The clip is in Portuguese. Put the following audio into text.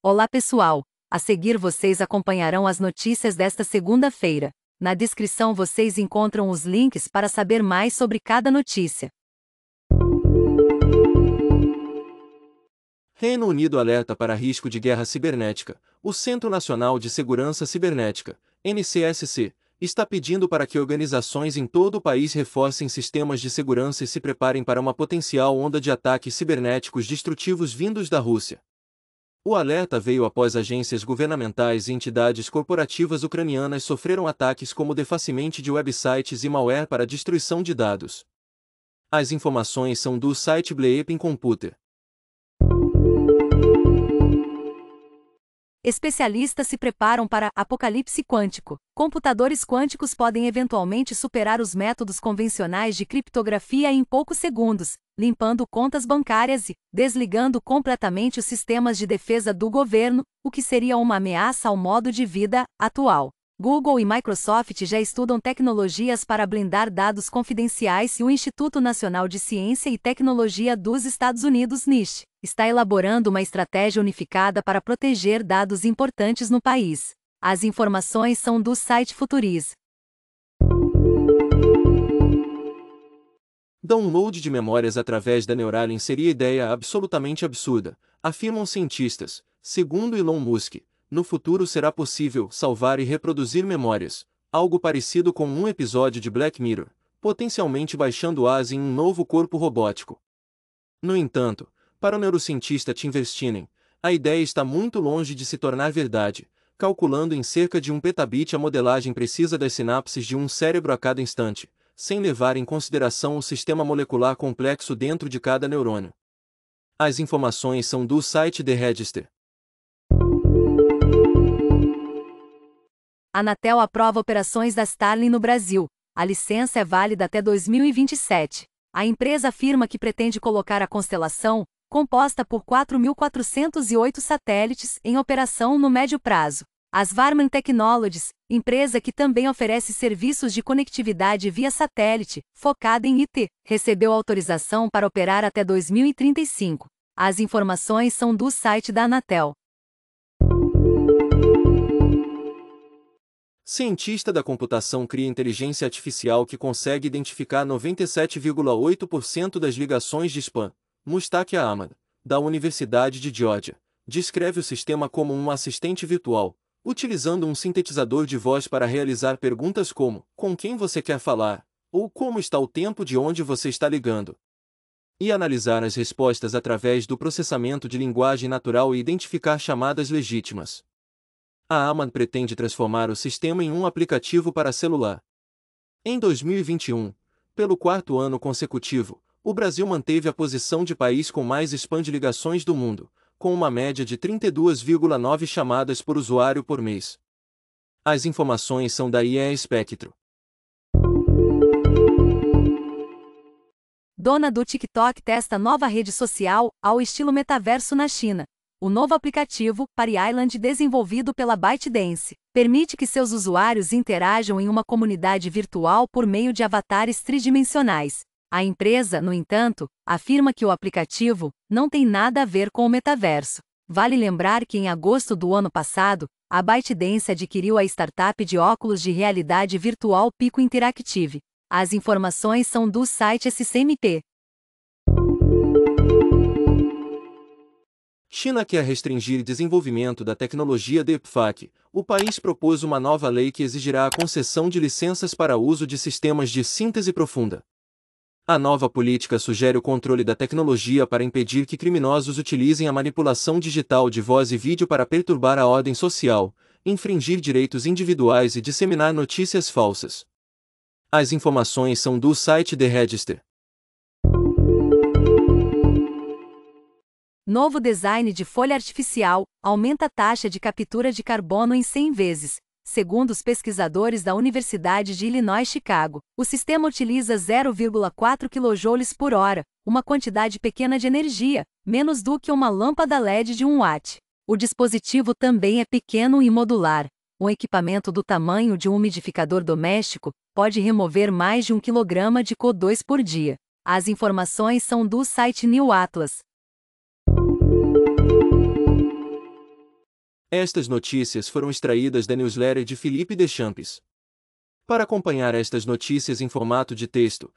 Olá pessoal! A seguir vocês acompanharão as notícias desta segunda-feira. Na descrição vocês encontram os links para saber mais sobre cada notícia. Reino Unido alerta para risco de guerra cibernética. O Centro Nacional de Segurança Cibernética, NCSC, está pedindo para que organizações em todo o país reforcem sistemas de segurança e se preparem para uma potencial onda de ataques cibernéticos destrutivos vindos da Rússia. O alerta veio após agências governamentais e entidades corporativas ucranianas sofreram ataques como defacimento de websites e malware para destruição de dados. As informações são do site Bleeping Computer. Especialistas se preparam para apocalipse quântico. Computadores quânticos podem eventualmente superar os métodos convencionais de criptografia em poucos segundos, limpando contas bancárias e desligando completamente os sistemas de defesa do governo, o que seria uma ameaça ao modo de vida atual. Google e Microsoft já estudam tecnologias para blindar dados confidenciais e o Instituto Nacional de Ciência e Tecnologia dos Estados Unidos, NIST, está elaborando uma estratégia unificada para proteger dados importantes no país. As informações são do site Futuriz. Download de memórias através da Neuralink seria ideia absolutamente absurda, afirmam cientistas. Segundo Elon Musk, no futuro será possível salvar e reproduzir memórias, algo parecido com um episódio de Black Mirror, potencialmente baixando-as em um novo corpo robótico. No entanto, para o neurocientista Tim Verstinen, a ideia está muito longe de se tornar verdade, calculando em cerca de um petabit a modelagem precisa das sinapses de um cérebro a cada instante, sem levar em consideração o sistema molecular complexo dentro de cada neurônio. As informações são do site The Register, Anatel aprova operações da Starlink no Brasil. A licença é válida até 2027. A empresa afirma que pretende colocar a constelação, composta por 4.408 satélites, em operação no médio prazo. As Varman Technologies, empresa que também oferece serviços de conectividade via satélite, focada em IT, recebeu autorização para operar até 2035. As informações são do site da Anatel. Cientista da computação cria inteligência artificial que consegue identificar 97,8% das ligações de spam. Mustaque Ahmad, da Universidade de Georgia, descreve o sistema como um assistente virtual, utilizando um sintetizador de voz para realizar perguntas como: com quem você quer falar? ou como está o tempo de onde você está ligando? E analisar as respostas através do processamento de linguagem natural e identificar chamadas legítimas a Aman pretende transformar o sistema em um aplicativo para celular. Em 2021, pelo quarto ano consecutivo, o Brasil manteve a posição de país com mais spam de ligações do mundo, com uma média de 32,9 chamadas por usuário por mês. As informações são da IE Espectro. Dona do TikTok testa nova rede social, ao estilo metaverso na China. O novo aplicativo, Party Island desenvolvido pela ByteDance, permite que seus usuários interajam em uma comunidade virtual por meio de avatares tridimensionais. A empresa, no entanto, afirma que o aplicativo não tem nada a ver com o metaverso. Vale lembrar que em agosto do ano passado, a ByteDance adquiriu a startup de óculos de realidade virtual Pico Interactive. As informações são do site SCMP. China quer restringir o desenvolvimento da tecnologia DeepFake. O país propôs uma nova lei que exigirá a concessão de licenças para uso de sistemas de síntese profunda. A nova política sugere o controle da tecnologia para impedir que criminosos utilizem a manipulação digital de voz e vídeo para perturbar a ordem social, infringir direitos individuais e disseminar notícias falsas. As informações são do site The Register. Novo design de folha artificial aumenta a taxa de captura de carbono em 100 vezes. Segundo os pesquisadores da Universidade de Illinois-Chicago, o sistema utiliza 0,4 kJ por hora, uma quantidade pequena de energia, menos do que uma lâmpada LED de 1 watt. O dispositivo também é pequeno e modular. Um equipamento do tamanho de um umidificador doméstico pode remover mais de 1 kg de CO2 por dia. As informações são do site New Atlas. Estas notícias foram extraídas da newsletter de Felipe Deschamps. Para acompanhar estas notícias em formato de texto,